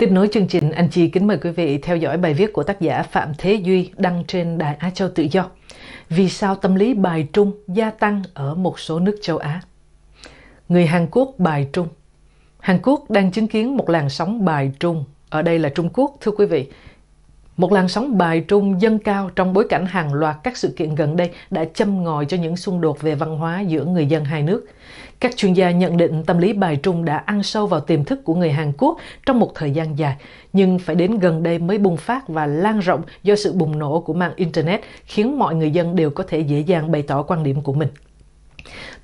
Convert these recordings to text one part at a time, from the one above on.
Tiếp nối chương trình, anh Chi kính mời quý vị theo dõi bài viết của tác giả Phạm Thế Duy đăng trên Đài Á Châu Tự Do. Vì sao tâm lý bài trung gia tăng ở một số nước châu Á? Người Hàn Quốc bài trung Hàn Quốc đang chứng kiến một làn sóng bài trung. Ở đây là Trung Quốc, thưa quý vị. Một làn sóng bài trung dâng cao trong bối cảnh hàng loạt các sự kiện gần đây đã châm ngòi cho những xung đột về văn hóa giữa người dân hai nước. Các chuyên gia nhận định tâm lý bài trung đã ăn sâu vào tiềm thức của người Hàn Quốc trong một thời gian dài, nhưng phải đến gần đây mới bùng phát và lan rộng do sự bùng nổ của mạng Internet khiến mọi người dân đều có thể dễ dàng bày tỏ quan điểm của mình.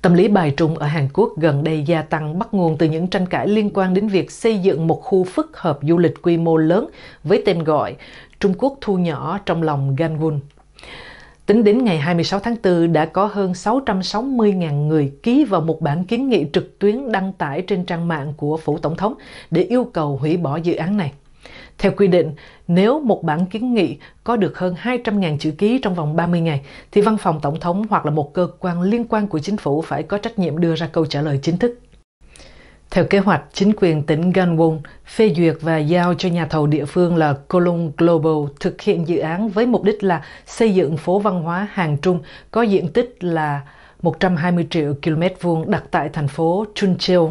Tâm lý bài trung ở Hàn Quốc gần đây gia tăng bắt nguồn từ những tranh cãi liên quan đến việc xây dựng một khu phức hợp du lịch quy mô lớn với tên gọi Trung Quốc thu nhỏ trong lòng Gangwon. Tính đến ngày 26 tháng 4 đã có hơn 660.000 người ký vào một bản kiến nghị trực tuyến đăng tải trên trang mạng của phủ tổng thống để yêu cầu hủy bỏ dự án này. Theo quy định, nếu một bản kiến nghị có được hơn 200.000 chữ ký trong vòng 30 ngày, thì văn phòng tổng thống hoặc là một cơ quan liên quan của chính phủ phải có trách nhiệm đưa ra câu trả lời chính thức. Theo kế hoạch, chính quyền tỉnh Gangwon phê duyệt và giao cho nhà thầu địa phương là Kolong Global thực hiện dự án với mục đích là xây dựng phố văn hóa hàng Trung có diện tích là 120 triệu km vuông đặt tại thành phố Chuncheon.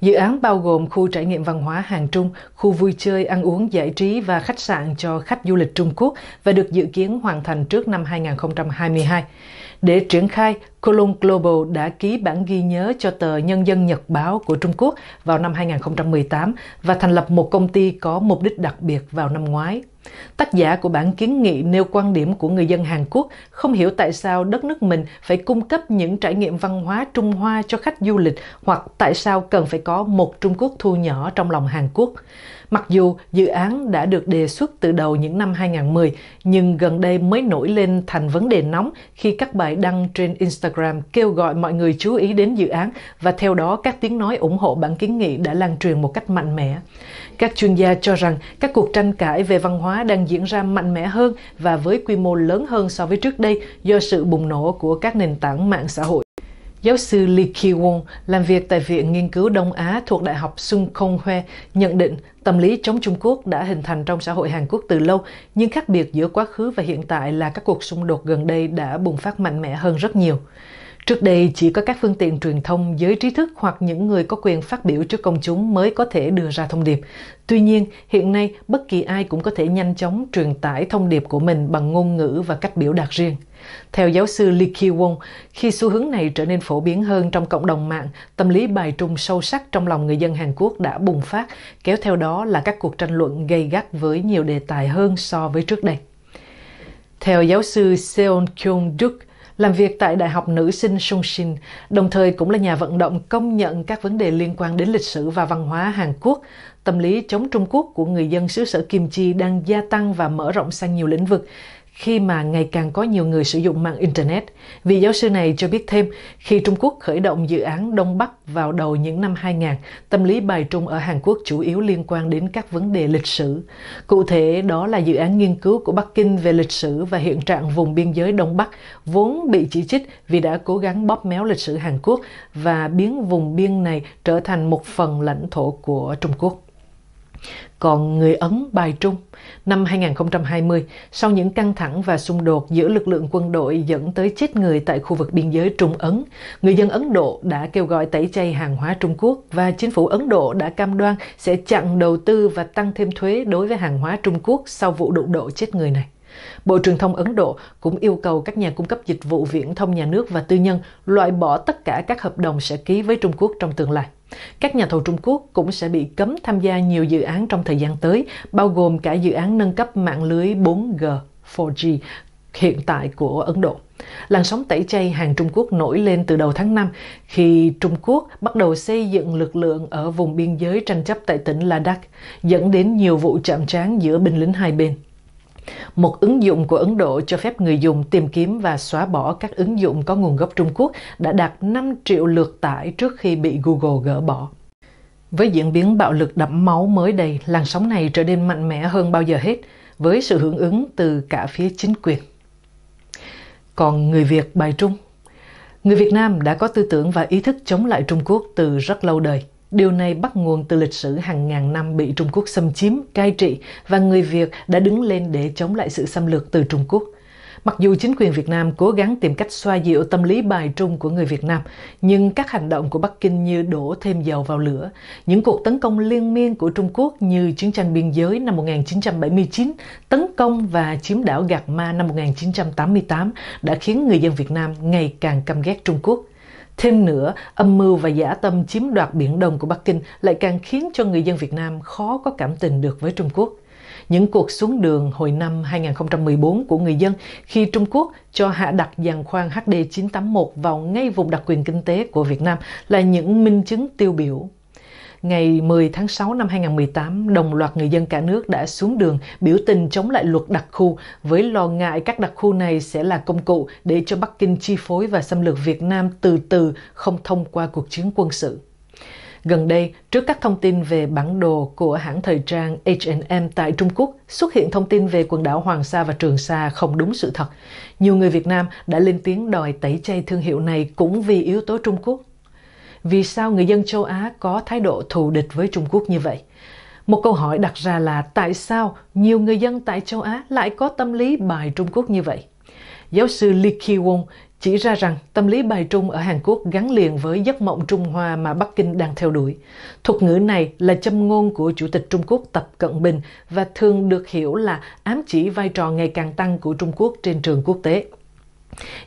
Dự án bao gồm khu trải nghiệm văn hóa hàng Trung, khu vui chơi, ăn uống, giải trí và khách sạn cho khách du lịch Trung Quốc và được dự kiến hoàn thành trước năm 2022. Để triển khai, Colon Global đã ký bản ghi nhớ cho tờ Nhân dân Nhật báo của Trung Quốc vào năm 2018 và thành lập một công ty có mục đích đặc biệt vào năm ngoái. Tác giả của bản kiến nghị nêu quan điểm của người dân Hàn Quốc không hiểu tại sao đất nước mình phải cung cấp những trải nghiệm văn hóa Trung Hoa cho khách du lịch hoặc tại sao cần phải có một Trung Quốc thu nhỏ trong lòng Hàn Quốc. Mặc dù dự án đã được đề xuất từ đầu những năm 2010, nhưng gần đây mới nổi lên thành vấn đề nóng khi các bài đăng trên Instagram Instagram kêu gọi mọi người chú ý đến dự án và theo đó các tiếng nói ủng hộ bản kiến nghị đã lan truyền một cách mạnh mẽ. Các chuyên gia cho rằng các cuộc tranh cãi về văn hóa đang diễn ra mạnh mẽ hơn và với quy mô lớn hơn so với trước đây do sự bùng nổ của các nền tảng mạng xã hội Giáo sư Lee Ki-won làm việc tại Viện Nghiên cứu Đông Á thuộc Đại học Sun Kong Hue nhận định tâm lý chống Trung Quốc đã hình thành trong xã hội Hàn Quốc từ lâu, nhưng khác biệt giữa quá khứ và hiện tại là các cuộc xung đột gần đây đã bùng phát mạnh mẽ hơn rất nhiều. Trước đây chỉ có các phương tiện truyền thông, giới trí thức hoặc những người có quyền phát biểu trước công chúng mới có thể đưa ra thông điệp. Tuy nhiên, hiện nay bất kỳ ai cũng có thể nhanh chóng truyền tải thông điệp của mình bằng ngôn ngữ và cách biểu đạt riêng. Theo giáo sư Lee Ki Won, khi xu hướng này trở nên phổ biến hơn trong cộng đồng mạng, tâm lý bài trung sâu sắc trong lòng người dân Hàn Quốc đã bùng phát, kéo theo đó là các cuộc tranh luận gay gắt với nhiều đề tài hơn so với trước đây. Theo giáo sư Seon Kyung Duk, làm việc tại Đại học Nữ sinh Songshin, đồng thời cũng là nhà vận động công nhận các vấn đề liên quan đến lịch sử và văn hóa Hàn Quốc. Tâm lý chống Trung Quốc của người dân xứ sở Kim Chi đang gia tăng và mở rộng sang nhiều lĩnh vực khi mà ngày càng có nhiều người sử dụng mạng Internet. Vị giáo sư này cho biết thêm, khi Trung Quốc khởi động dự án Đông Bắc vào đầu những năm 2000, tâm lý bài trung ở Hàn Quốc chủ yếu liên quan đến các vấn đề lịch sử. Cụ thể, đó là dự án nghiên cứu của Bắc Kinh về lịch sử và hiện trạng vùng biên giới Đông Bắc, vốn bị chỉ trích vì đã cố gắng bóp méo lịch sử Hàn Quốc và biến vùng biên này trở thành một phần lãnh thổ của Trung Quốc. Còn người Ấn bài trung, năm 2020, sau những căng thẳng và xung đột giữa lực lượng quân đội dẫn tới chết người tại khu vực biên giới Trung Ấn, người dân Ấn Độ đã kêu gọi tẩy chay hàng hóa Trung Quốc và chính phủ Ấn Độ đã cam đoan sẽ chặn đầu tư và tăng thêm thuế đối với hàng hóa Trung Quốc sau vụ đụng độ chết người này. Bộ Truyền thông Ấn Độ cũng yêu cầu các nhà cung cấp dịch vụ viễn thông nhà nước và tư nhân loại bỏ tất cả các hợp đồng sẽ ký với Trung Quốc trong tương lai. Các nhà thầu Trung Quốc cũng sẽ bị cấm tham gia nhiều dự án trong thời gian tới, bao gồm cả dự án nâng cấp mạng lưới 4G, 4G hiện tại của Ấn Độ. Làn sóng tẩy chay hàng Trung Quốc nổi lên từ đầu tháng 5 khi Trung Quốc bắt đầu xây dựng lực lượng ở vùng biên giới tranh chấp tại tỉnh Ladakh, dẫn đến nhiều vụ chạm trán giữa binh lính hai bên. Một ứng dụng của Ấn Độ cho phép người dùng tìm kiếm và xóa bỏ các ứng dụng có nguồn gốc Trung Quốc đã đạt 5 triệu lượt tải trước khi bị Google gỡ bỏ. Với diễn biến bạo lực đẫm máu mới đây, làn sóng này trở nên mạnh mẽ hơn bao giờ hết, với sự hưởng ứng từ cả phía chính quyền. Còn người Việt bài Trung Người Việt Nam đã có tư tưởng và ý thức chống lại Trung Quốc từ rất lâu đời – Điều này bắt nguồn từ lịch sử hàng ngàn năm bị Trung Quốc xâm chiếm, cai trị và người Việt đã đứng lên để chống lại sự xâm lược từ Trung Quốc. Mặc dù chính quyền Việt Nam cố gắng tìm cách xoa dịu tâm lý bài trung của người Việt Nam, nhưng các hành động của Bắc Kinh như đổ thêm dầu vào lửa, những cuộc tấn công liên miên của Trung Quốc như chiến tranh biên giới năm 1979, tấn công và chiếm đảo Gạc Ma năm 1988 đã khiến người dân Việt Nam ngày càng căm ghét Trung Quốc. Thêm nữa, âm mưu và giả tâm chiếm đoạt Biển Đông của Bắc Kinh lại càng khiến cho người dân Việt Nam khó có cảm tình được với Trung Quốc. Những cuộc xuống đường hồi năm 2014 của người dân khi Trung Quốc cho hạ đặt giàn khoan HD 981 vào ngay vùng đặc quyền kinh tế của Việt Nam là những minh chứng tiêu biểu Ngày 10 tháng 6 năm 2018, đồng loạt người dân cả nước đã xuống đường biểu tình chống lại luật đặc khu với lo ngại các đặc khu này sẽ là công cụ để cho Bắc Kinh chi phối và xâm lược Việt Nam từ từ không thông qua cuộc chiến quân sự. Gần đây, trước các thông tin về bản đồ của hãng thời trang H&M tại Trung Quốc, xuất hiện thông tin về quần đảo Hoàng Sa và Trường Sa không đúng sự thật. Nhiều người Việt Nam đã lên tiếng đòi tẩy chay thương hiệu này cũng vì yếu tố Trung Quốc vì sao người dân châu Á có thái độ thù địch với Trung Quốc như vậy? Một câu hỏi đặt ra là tại sao nhiều người dân tại châu Á lại có tâm lý bài Trung Quốc như vậy? Giáo sư Lee Ki-won chỉ ra rằng tâm lý bài trung ở Hàn Quốc gắn liền với giấc mộng Trung Hoa mà Bắc Kinh đang theo đuổi. Thuật ngữ này là châm ngôn của Chủ tịch Trung Quốc Tập Cận Bình và thường được hiểu là ám chỉ vai trò ngày càng tăng của Trung Quốc trên trường quốc tế.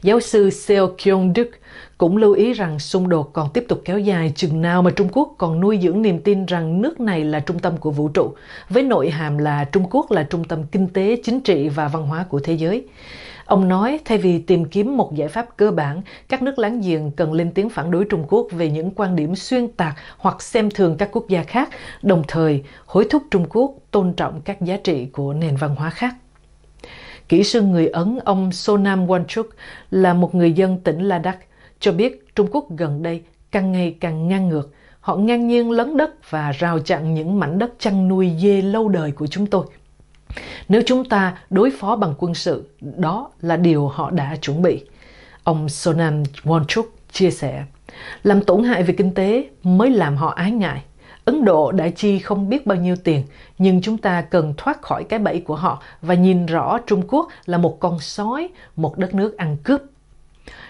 Giáo sư Seo Kyung Đức cũng lưu ý rằng xung đột còn tiếp tục kéo dài chừng nào mà Trung Quốc còn nuôi dưỡng niềm tin rằng nước này là trung tâm của vũ trụ, với nội hàm là Trung Quốc là trung tâm kinh tế, chính trị và văn hóa của thế giới. Ông nói, thay vì tìm kiếm một giải pháp cơ bản, các nước láng giềng cần lên tiếng phản đối Trung Quốc về những quan điểm xuyên tạc hoặc xem thường các quốc gia khác, đồng thời hối thúc Trung Quốc tôn trọng các giá trị của nền văn hóa khác. Kỹ sư người Ấn ông Sonam Wanchuk là một người dân tỉnh Ladakh cho biết Trung Quốc gần đây càng ngày càng ngang ngược. Họ ngang nhiên lấn đất và rào chặn những mảnh đất chăn nuôi dê lâu đời của chúng tôi. Nếu chúng ta đối phó bằng quân sự, đó là điều họ đã chuẩn bị. Ông Sonam Wonchuk chia sẻ, làm tổn hại về kinh tế mới làm họ ái ngại. Ấn Độ đã chi không biết bao nhiêu tiền, nhưng chúng ta cần thoát khỏi cái bẫy của họ và nhìn rõ Trung Quốc là một con sói, một đất nước ăn cướp.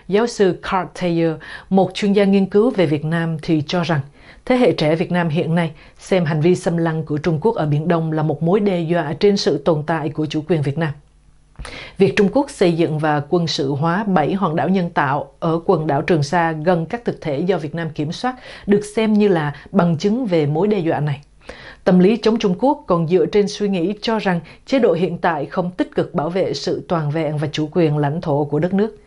Giáo sư Carl Thayer, một chuyên gia nghiên cứu về Việt Nam thì cho rằng Thế hệ trẻ Việt Nam hiện nay xem hành vi xâm lăng của Trung Quốc ở Biển Đông là một mối đe dọa trên sự tồn tại của chủ quyền Việt Nam. Việc Trung Quốc xây dựng và quân sự hóa 7 hòn đảo nhân tạo ở quần đảo Trường Sa gần các thực thể do Việt Nam kiểm soát được xem như là bằng chứng về mối đe dọa này. Tâm lý chống Trung Quốc còn dựa trên suy nghĩ cho rằng chế độ hiện tại không tích cực bảo vệ sự toàn vẹn và chủ quyền lãnh thổ của đất nước.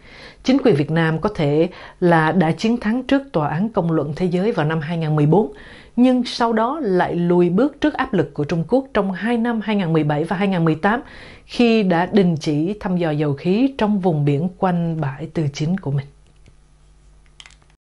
Chính quyền Việt Nam có thể là đã chiến thắng trước Tòa án Công luận Thế giới vào năm 2014, nhưng sau đó lại lùi bước trước áp lực của Trung Quốc trong 2 năm 2017 và 2018 khi đã đình chỉ thăm dò dầu khí trong vùng biển quanh bãi Từ Chính của mình.